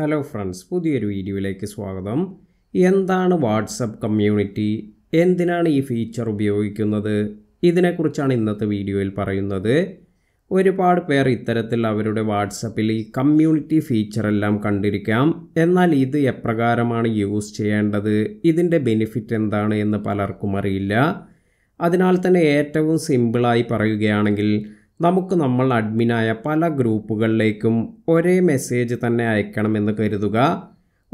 hello friends പുതിയൊരു വീഡിയോയിലേക്ക് സ്വാഗതം എന്താണ് വാട്സപ്പ് കമ്മ്യൂണിറ്റി എന്തിനാണ് ഈ ഫീച്ചർ ഉപയോഗിക്കുന്നത് ഇതിനെക്കുറിച്ചാണ് ഇന്നത്തെ വീഡിയോയിൽ പറയുന്നത് ഒരുപാട് പേർ ഇത്തരത്തിൽ അവരുടെ വാട്സപ്പിൽ ഈ കമ്മ്യൂണിറ്റി ഫീച്ചർ എല്ലാം കണ്ടിരിക്കാം എന്നാൽ ഇത് എപ്രകാരമാണ് യൂസ് ചെയ്യേണ്ടത് ഇതിൻ്റെ ബെനിഫിറ്റ് എന്താണ് എന്ന് പലർക്കും അറിയില്ല അതിനാൽ തന്നെ ഏറ്റവും സിമ്പിളായി പറയുകയാണെങ്കിൽ നമുക്ക് നമ്മൾ അഡ്മിനായ പല ഗ്രൂപ്പുകളിലേക്കും ഒരേ മെസ്സേജ് തന്നെ അയക്കണമെന്ന് കരുതുക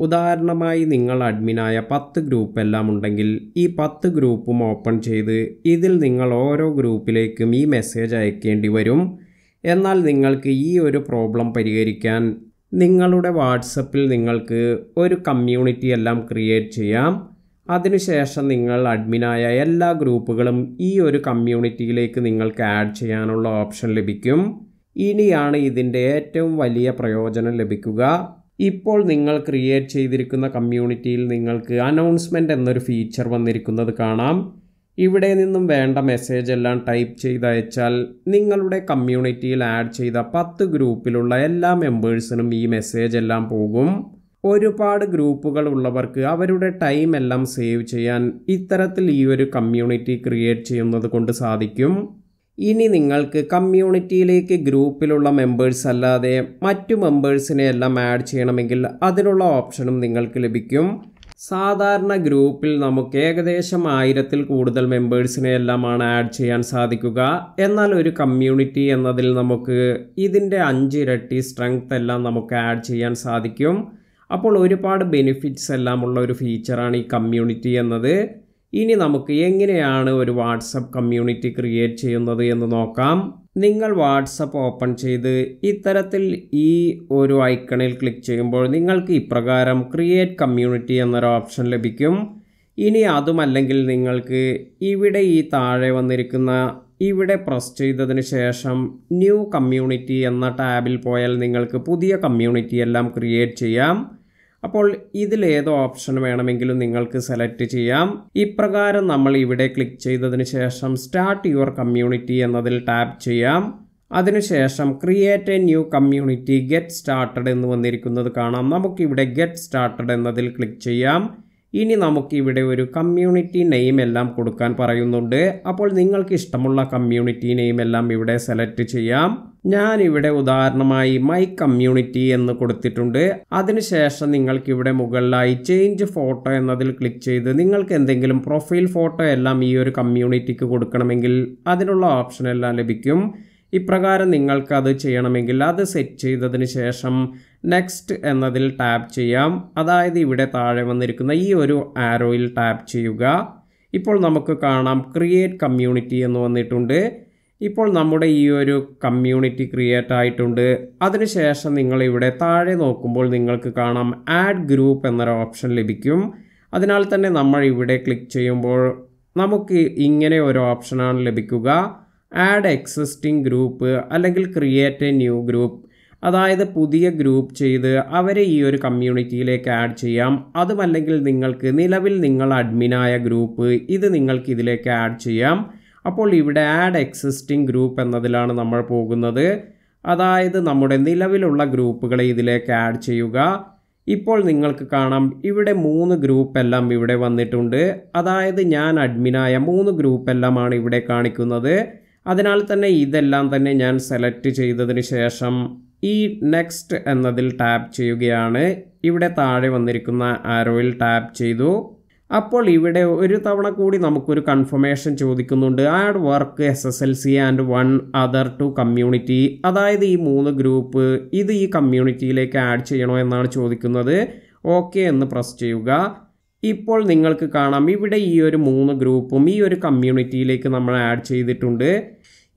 ഉദാഹരണമായി നിങ്ങൾ അഡ്മിനായ പത്ത് ഗ്രൂപ്പ് എല്ലാം ഉണ്ടെങ്കിൽ ഈ പത്ത് ഗ്രൂപ്പും ഓപ്പൺ ചെയ്ത് ഇതിൽ നിങ്ങൾ ഓരോ ഗ്രൂപ്പിലേക്കും ഈ മെസ്സേജ് അയക്കേണ്ടി വരും എന്നാൽ നിങ്ങൾക്ക് ഈ ഒരു പ്രോബ്ലം പരിഹരിക്കാൻ നിങ്ങളുടെ വാട്സപ്പിൽ നിങ്ങൾക്ക് ഒരു കമ്മ്യൂണിറ്റി എല്ലാം ക്രിയേറ്റ് ചെയ്യാം അതിനുശേഷം നിങ്ങൾ അഡ്മിനായ എല്ലാ ഗ്രൂപ്പുകളും ഈ ഒരു കമ്മ്യൂണിറ്റിയിലേക്ക് നിങ്ങൾക്ക് ആഡ് ചെയ്യാനുള്ള ഓപ്ഷൻ ലഭിക്കും ഇനിയാണ് ഇതിൻ്റെ ഏറ്റവും വലിയ പ്രയോജനം ലഭിക്കുക ഇപ്പോൾ നിങ്ങൾ ക്രിയേറ്റ് ചെയ്തിരിക്കുന്ന കമ്മ്യൂണിറ്റിയിൽ നിങ്ങൾക്ക് അനൗൺസ്മെൻ്റ് എന്നൊരു ഫീച്ചർ വന്നിരിക്കുന്നത് കാണാം ഇവിടെ നിന്നും വേണ്ട മെസ്സേജ് എല്ലാം ടൈപ്പ് ചെയ്ത് അയച്ചാൽ നിങ്ങളുടെ കമ്മ്യൂണിറ്റിയിൽ ആഡ് ചെയ്ത പത്ത് ഗ്രൂപ്പിലുള്ള എല്ലാ മെമ്പേഴ്സിനും ഈ മെസ്സേജ് എല്ലാം പോകും ഒരുപാട് ഗ്രൂപ്പുകൾ ഉള്ളവർക്ക് അവരുടെ ടൈം എല്ലാം സേവ് ചെയ്യാൻ ഇത്തരത്തിൽ ഈ ഒരു കമ്മ്യൂണിറ്റി ക്രിയേറ്റ് ചെയ്യുന്നത് കൊണ്ട് സാധിക്കും ഇനി നിങ്ങൾക്ക് കമ്മ്യൂണിറ്റിയിലേക്ക് ഗ്രൂപ്പിലുള്ള മെമ്പേഴ്സ് അല്ലാതെ മറ്റു മെമ്പേഴ്സിനെ എല്ലാം ആഡ് ചെയ്യണമെങ്കിൽ അതിനുള്ള ഓപ്ഷനും നിങ്ങൾക്ക് ലഭിക്കും സാധാരണ ഗ്രൂപ്പിൽ നമുക്ക് ഏകദേശം ആയിരത്തിൽ കൂടുതൽ മെമ്പേഴ്സിനെ എല്ലാമാണ് ആഡ് ചെയ്യാൻ സാധിക്കുക എന്നാൽ ഒരു കമ്മ്യൂണിറ്റി എന്നതിൽ നമുക്ക് ഇതിൻ്റെ അഞ്ചിരട്ടി സ്ട്രെങ്ത് എല്ലാം നമുക്ക് ആഡ് ചെയ്യാൻ സാധിക്കും അപ്പോൾ ഒരുപാട് ബെനിഫിറ്റ്സ് എല്ലാം ഉള്ള ഒരു ഫീച്ചറാണ് ഈ കമ്മ്യൂണിറ്റി എന്നത് ഇനി നമുക്ക് എങ്ങനെയാണ് ഒരു വാട്സപ്പ് കമ്മ്യൂണിറ്റി ക്രിയേറ്റ് ചെയ്യുന്നത് എന്ന് നോക്കാം നിങ്ങൾ വാട്സപ്പ് ഓപ്പൺ ചെയ്ത് ഇത്തരത്തിൽ ഈ ഒരു ഐക്കണിൽ ക്ലിക്ക് ചെയ്യുമ്പോൾ നിങ്ങൾക്ക് ഇപ്രകാരം ക്രിയേറ്റ് കമ്മ്യൂണിറ്റി എന്നൊരു ഓപ്ഷൻ ലഭിക്കും ഇനി അതുമല്ലെങ്കിൽ നിങ്ങൾക്ക് ഇവിടെ ഈ താഴെ വന്നിരിക്കുന്ന ഇവിടെ പ്രസ് ചെയ്തതിന് ശേഷം ന്യൂ കമ്മ്യൂണിറ്റി എന്ന ടാബിൽ പോയാൽ നിങ്ങൾക്ക് പുതിയ കമ്മ്യൂണിറ്റി എല്ലാം ക്രിയേറ്റ് ചെയ്യാം അപ്പോൾ ഇതിലേത് ഓപ്ഷൻ വേണമെങ്കിലും നിങ്ങൾക്ക് സെലക്ട് ചെയ്യാം ഇപ്രകാരം നമ്മൾ ഇവിടെ ക്ലിക്ക് ചെയ്തതിന് ശേഷം സ്റ്റാർട്ട് യുവർ കമ്മ്യൂണിറ്റി എന്നതിൽ ടാപ്പ് ചെയ്യാം അതിനുശേഷം create a new community get started എന്ന് വന്നിരിക്കുന്നത് കാണാം നമുക്കിവിടെ ഗെറ്റ് സ്റ്റാർട്ടഡ് എന്നതിൽ ക്ലിക്ക് ചെയ്യാം ഇനി നമുക്കിവിടെ ഒരു കമ്മ്യൂണിറ്റി നെയിം എല്ലാം കൊടുക്കാൻ പറയുന്നുണ്ട് അപ്പോൾ നിങ്ങൾക്ക് ഇഷ്ടമുള്ള കമ്മ്യൂണിറ്റി നെയിം എല്ലാം ഇവിടെ സെലക്ട് ചെയ്യാം ഞാനിവിടെ ഉദാഹരണമായി മൈ കമ്മ്യൂണിറ്റി എന്ന് കൊടുത്തിട്ടുണ്ട് അതിനുശേഷം നിങ്ങൾക്ക് ഇവിടെ മുകളിലായി ചേഞ്ച് ഫോട്ടോ എന്നതിൽ ക്ലിക്ക് ചെയ്ത് നിങ്ങൾക്ക് എന്തെങ്കിലും പ്രൊഫൈൽ ഫോട്ടോ എല്ലാം ഈ ഒരു കമ്മ്യൂണിറ്റിക്ക് കൊടുക്കണമെങ്കിൽ അതിനുള്ള ഓപ്ഷൻ എല്ലാം ലഭിക്കും ഇപ്രകാരം നിങ്ങൾക്ക് അത് ചെയ്യണമെങ്കിൽ അത് സെറ്റ് ചെയ്തതിന് ശേഷം നെക്സ്റ്റ് എന്നതിൽ ടാപ്പ് ചെയ്യാം അതായത് ഇവിടെ താഴെ വന്നിരിക്കുന്ന ഈ ഒരു ആരോയിൽ ടാപ്പ് ചെയ്യുക ഇപ്പോൾ നമുക്ക് കാണാം ക്രിയേറ്റ് കമ്മ്യൂണിറ്റി എന്ന് വന്നിട്ടുണ്ട് ഇപ്പോൾ നമ്മുടെ ഈ ഒരു കമ്മ്യൂണിറ്റി ക്രിയേറ്റ് ആയിട്ടുണ്ട് അതിനുശേഷം നിങ്ങൾ ഇവിടെ താഴെ നോക്കുമ്പോൾ നിങ്ങൾക്ക് കാണാം ആഡ് ഗ്രൂപ്പ് എന്നൊരു ഓപ്ഷൻ ലഭിക്കും അതിനാൽ തന്നെ നമ്മൾ ഇവിടെ ക്ലിക്ക് ചെയ്യുമ്പോൾ നമുക്ക് ഇങ്ങനെ ഒരു ഓപ്ഷനാണ് ലഭിക്കുക ആഡ് എക്സിസ്റ്റിംഗ് ഗ്രൂപ്പ് അല്ലെങ്കിൽ ക്രിയേറ്റ് എ ന്യൂ ഗ്രൂപ്പ് അതായത് പുതിയ ഗ്രൂപ്പ് ചെയ്ത് അവരെ ഈ ഒരു കമ്മ്യൂണിറ്റിയിലേക്ക് ആഡ് ചെയ്യാം അതുമല്ലെങ്കിൽ നിങ്ങൾക്ക് നിലവിൽ നിങ്ങൾ അഡ്മിനായ ഗ്രൂപ്പ് ഇത് നിങ്ങൾക്ക് ഇതിലേക്ക് ആഡ് ചെയ്യാം അപ്പോൾ ഇവിടെ ആഡ് എക്സിസ്റ്റിംഗ് ഗ്രൂപ്പ് എന്നതിലാണ് നമ്മൾ പോകുന്നത് അതായത് നമ്മുടെ നിലവിലുള്ള ഗ്രൂപ്പുകളെ ഇതിലേക്ക് ആഡ് ചെയ്യുക ഇപ്പോൾ നിങ്ങൾക്ക് കാണാം ഇവിടെ മൂന്ന് ഗ്രൂപ്പ് എല്ലാം ഇവിടെ വന്നിട്ടുണ്ട് അതായത് ഞാൻ അഡ്മിനായ മൂന്ന് ഗ്രൂപ്പ് ഇവിടെ കാണിക്കുന്നത് അതിനാൽ തന്നെ ഇതെല്ലാം തന്നെ ഞാൻ സെലക്ട് ചെയ്തതിന് ശേഷം ഈ നെക്സ്റ്റ് എന്നതിൽ ടാപ്പ് ചെയ്യുകയാണ് ഇവിടെ താഴെ വന്നിരിക്കുന്ന ആരോയിൽ ടാപ്പ് ചെയ്തു അപ്പോൾ ഇവിടെ ഒരു തവണ കൂടി നമുക്കൊരു കൺഫർമേഷൻ ചോദിക്കുന്നുണ്ട് add work S S L C and one other to community അതായത് ഈ മൂന്ന് ഗ്രൂപ്പ് ഇത് ഈ കമ്മ്യൂണിറ്റിയിലേക്ക് ആഡ് ചെയ്യണോ എന്നാണ് ചോദിക്കുന്നത് ഓക്കെ എന്ന് പ്രസ് ചെയ്യുക ഇപ്പോൾ നിങ്ങൾക്ക് കാണാം ഇവിടെ ഈ ഒരു മൂന്ന് ഗ്രൂപ്പും ഈ ഒരു കമ്മ്യൂണിറ്റിയിലേക്ക് നമ്മൾ ആഡ് ചെയ്തിട്ടുണ്ട്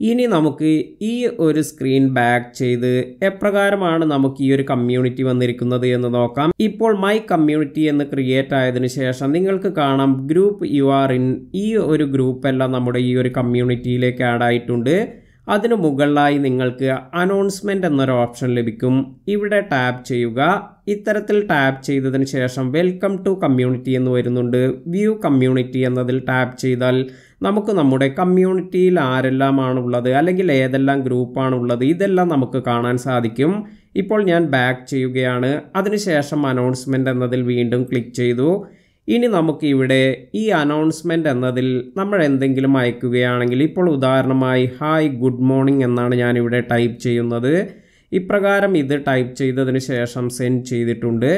ഇനി നമുക്ക് ഈ ഒരു സ്ക്രീൻ ബാക്ക് ചെയ്ത് എപ്രകാരമാണ് നമുക്ക് ഈ ഒരു കമ്മ്യൂണിറ്റി വന്നിരിക്കുന്നത് എന്ന് നോക്കാം ഇപ്പോൾ മൈ കമ്മ്യൂണിറ്റി എന്ന് ക്രിയേറ്റ് ആയതിനു ശേഷം നിങ്ങൾക്ക് കാണാം ഗ്രൂപ്പ് യു ആർ ഇൻ ഈ ഒരു ഗ്രൂപ്പ് എല്ലാം നമ്മുടെ ഈ ഒരു കമ്മ്യൂണിറ്റിയിലേക്ക് ആഡ് ആയിട്ടുണ്ട് അതിനു മുകളിലായി നിങ്ങൾക്ക് അനൗൺസ്മെൻ്റ് എന്നൊരു ഓപ്ഷൻ ലഭിക്കും ഇവിടെ ടാപ്പ് ചെയ്യുക ഇത്തരത്തിൽ ടാപ്പ് ചെയ്തതിന് ശേഷം വെൽക്കം ടു കമ്മ്യൂണിറ്റി എന്ന് വരുന്നുണ്ട് വ്യൂ കമ്മ്യൂണിറ്റി എന്നതിൽ ടാപ്പ് ചെയ്താൽ നമുക്ക് നമ്മുടെ കമ്മ്യൂണിറ്റിയിൽ ആരെല്ലാമാണ് ഉള്ളത് അല്ലെങ്കിൽ ഏതെല്ലാം ഗ്രൂപ്പാണ് ഉള്ളത് ഇതെല്ലാം നമുക്ക് കാണാൻ സാധിക്കും ഇപ്പോൾ ഞാൻ ബാക്ക് ചെയ്യുകയാണ് അതിനുശേഷം അനൗൺസ്മെൻ്റ് എന്നതിൽ വീണ്ടും ക്ലിക്ക് ചെയ്തു ഇനി നമുക്കിവിടെ ഈ അനൗൺസ്മെൻറ്റ് എന്നതിൽ നമ്മൾ എന്തെങ്കിലും അയക്കുകയാണെങ്കിൽ ഇപ്പോൾ ഉദാഹരണമായി ഹായ് ഗുഡ് മോർണിംഗ് എന്നാണ് ഞാനിവിടെ ടൈപ്പ് ചെയ്യുന്നത് ഇപ്രകാരം ഇത് ടൈപ്പ് ചെയ്തതിന് ശേഷം സെൻഡ് ചെയ്തിട്ടുണ്ട്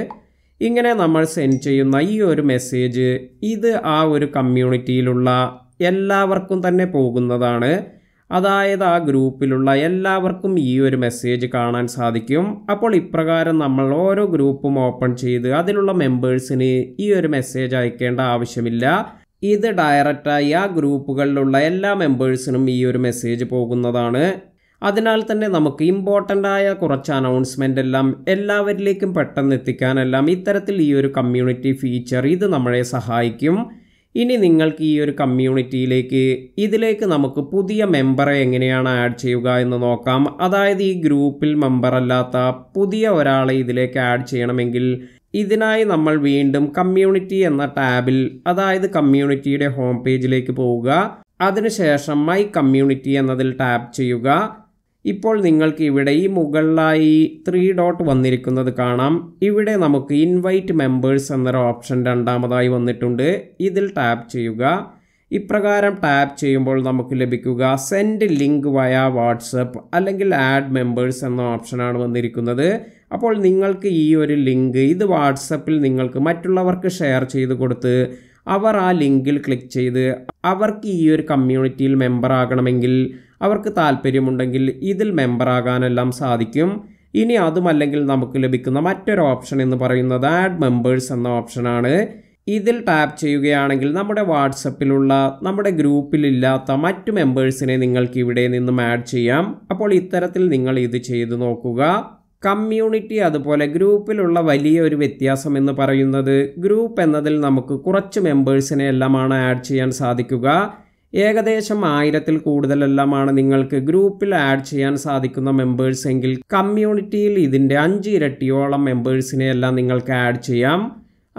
ഇങ്ങനെ നമ്മൾ സെൻഡ് ചെയ്യുന്ന ഈ ഒരു മെസ്സേജ് ഇത് ആ ഒരു കമ്മ്യൂണിറ്റിയിലുള്ള എല്ലാവർക്കും തന്നെ പോകുന്നതാണ് അതായത് ആ ഗ്രൂപ്പിലുള്ള എല്ലാവർക്കും ഈ ഒരു മെസ്സേജ് കാണാൻ സാധിക്കും അപ്പോൾ ഇപ്രകാരം നമ്മൾ ഓരോ ഗ്രൂപ്പും ഓപ്പൺ ചെയ്ത് അതിലുള്ള മെമ്പേഴ്സിന് ഈ ഒരു മെസ്സേജ് അയക്കേണ്ട ആവശ്യമില്ല ഇത് ഡയറക്റ്റായി ആ ഗ്രൂപ്പുകളിലുള്ള എല്ലാ മെമ്പേഴ്സിനും ഈ ഒരു മെസ്സേജ് പോകുന്നതാണ് അതിനാൽ തന്നെ നമുക്ക് ഇമ്പോർട്ടൻ്റ് ആയ കുറച്ച് അനൗൺസ്മെൻ്റ് എല്ലാം എല്ലാവരിലേക്കും പെട്ടെന്ന് എത്തിക്കാനെല്ലാം ഇത്തരത്തിൽ ഈ ഒരു കമ്മ്യൂണിറ്റി ഫീച്ചർ ഇത് നമ്മളെ സഹായിക്കും ഇനി നിങ്ങൾക്ക് ഈ ഒരു കമ്മ്യൂണിറ്റിയിലേക്ക് ഇതിലേക്ക് നമുക്ക് പുതിയ മെമ്പറെ എങ്ങനെയാണ് ആഡ് ചെയ്യുക എന്ന് നോക്കാം അതായത് ഈ ഗ്രൂപ്പിൽ മെമ്പറല്ലാത്ത അല്ലാത്ത പുതിയ ഒരാളെ ഇതിലേക്ക് ആഡ് ചെയ്യണമെങ്കിൽ ഇതിനായി നമ്മൾ വീണ്ടും കമ്മ്യൂണിറ്റി എന്ന ടാബിൽ അതായത് കമ്മ്യൂണിറ്റിയുടെ ഹോം പേജിലേക്ക് പോവുക അതിനുശേഷം മൈ കമ്മ്യൂണിറ്റി എന്നതിൽ ടാപ്പ് ചെയ്യുക ഇപ്പോൾ നിങ്ങൾക്ക് ഇവിടെ ഈ മുകളിലായി ത്രീ ഡോട്ട് വന്നിരിക്കുന്നത് കാണാം ഇവിടെ നമുക്ക് ഇൻവൈറ്റ് മെമ്പേഴ്സ് എന്നൊരു ഓപ്ഷൻ രണ്ടാമതായി വന്നിട്ടുണ്ട് ഇതിൽ ടാപ്പ് ചെയ്യുക ഇപ്രകാരം ടാപ്പ് ചെയ്യുമ്പോൾ നമുക്ക് ലഭിക്കുക സെൻഡ് ലിങ്ക് വയ വാട്സപ്പ് അല്ലെങ്കിൽ ആഡ് മെമ്പേഴ്സ് എന്ന ഓപ്ഷനാണ് വന്നിരിക്കുന്നത് അപ്പോൾ നിങ്ങൾക്ക് ഈ ഒരു ലിങ്ക് ഇത് വാട്സപ്പിൽ നിങ്ങൾക്ക് മറ്റുള്ളവർക്ക് ഷെയർ ചെയ്ത് കൊടുത്ത് അവർ ആ ലിങ്കിൽ ക്ലിക്ക് ചെയ്ത് അവർക്ക് ഈ ഒരു കമ്മ്യൂണിറ്റിയിൽ മെമ്പറാകണമെങ്കിൽ ആകണമെങ്കിൽ അവർക്ക് താല്പര്യമുണ്ടെങ്കിൽ ഇതിൽ മെമ്പറാകാനെല്ലാം സാധിക്കും ഇനി അതുമല്ലെങ്കിൽ നമുക്ക് ലഭിക്കുന്ന മറ്റൊരു ഓപ്ഷൻ എന്ന് പറയുന്നത് ആഡ് മെമ്പേഴ്സ് എന്ന ഓപ്ഷനാണ് ഇതിൽ ടാപ്പ് ചെയ്യുകയാണെങ്കിൽ നമ്മുടെ വാട്സപ്പിലുള്ള നമ്മുടെ ഗ്രൂപ്പിലില്ലാത്ത മറ്റു മെമ്പേഴ്സിനെ നിങ്ങൾക്ക് ഇവിടെ നിന്നും ആഡ് ചെയ്യാം അപ്പോൾ ഇത്തരത്തിൽ നിങ്ങൾ ഇത് ചെയ്തു നോക്കുക കമ്മ്യൂണിറ്റി അതുപോലെ ഗ്രൂപ്പിലുള്ള വലിയൊരു വ്യത്യാസം എന്ന് പറയുന്നത് ഗ്രൂപ്പ് എന്നതിൽ നമുക്ക് കുറച്ച് മെമ്പേഴ്സിനെ എല്ലാമാണ് ആഡ് ചെയ്യാൻ സാധിക്കുക ഏകദേശം ആയിരത്തിൽ കൂടുതലെല്ലാമാണ് നിങ്ങൾക്ക് ഗ്രൂപ്പിൽ ആഡ് ചെയ്യാൻ സാധിക്കുന്ന മെമ്പേഴ്സ് എങ്കിൽ കമ്മ്യൂണിറ്റിയിൽ ഇതിൻ്റെ അഞ്ച് ഇരട്ടിയോളം മെമ്പേഴ്സിനെ എല്ലാം നിങ്ങൾക്ക് ആഡ് ചെയ്യാം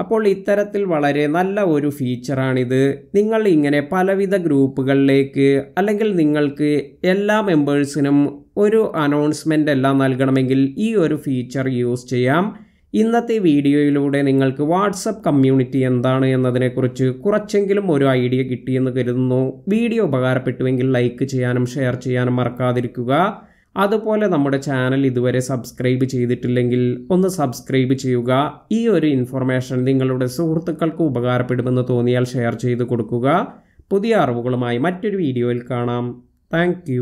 അപ്പോൾ ഇത്തരത്തിൽ വളരെ നല്ല ഒരു ഫീച്ചറാണിത് നിങ്ങൾ ഇങ്ങനെ പലവിധ ഗ്രൂപ്പുകളിലേക്ക് അല്ലെങ്കിൽ നിങ്ങൾക്ക് എല്ലാ മെമ്പേഴ്സിനും ഒരു അനൗൺസ്മെൻ്റ് എല്ലാം നൽകണമെങ്കിൽ ഈ ഒരു ഫീച്ചർ യൂസ് ചെയ്യാം ഇന്നത്തെ വീഡിയോയിലൂടെ നിങ്ങൾക്ക് വാട്സപ്പ് കമ്മ്യൂണിറ്റി എന്താണ് എന്നതിനെക്കുറിച്ച് കുറച്ചെങ്കിലും ഒരു ഐഡിയ കിട്ടിയെന്ന് കരുതുന്നു വീഡിയോ ഉപകാരപ്പെട്ടുവെങ്കിൽ ലൈക്ക് ചെയ്യാനും ഷെയർ ചെയ്യാനും മറക്കാതിരിക്കുക അതുപോലെ നമ്മുടെ ചാനൽ ഇതുവരെ സബ്സ്ക്രൈബ് ചെയ്തിട്ടില്ലെങ്കിൽ ഒന്ന് സബ്സ്ക്രൈബ് ചെയ്യുക ഈ ഒരു ഇൻഫർമേഷൻ നിങ്ങളുടെ സുഹൃത്തുക്കൾക്ക് ഉപകാരപ്പെടുമെന്ന് തോന്നിയാൽ ഷെയർ ചെയ്ത് കൊടുക്കുക പുതിയ അറിവുകളുമായി മറ്റൊരു വീഡിയോയിൽ കാണാം താങ്ക്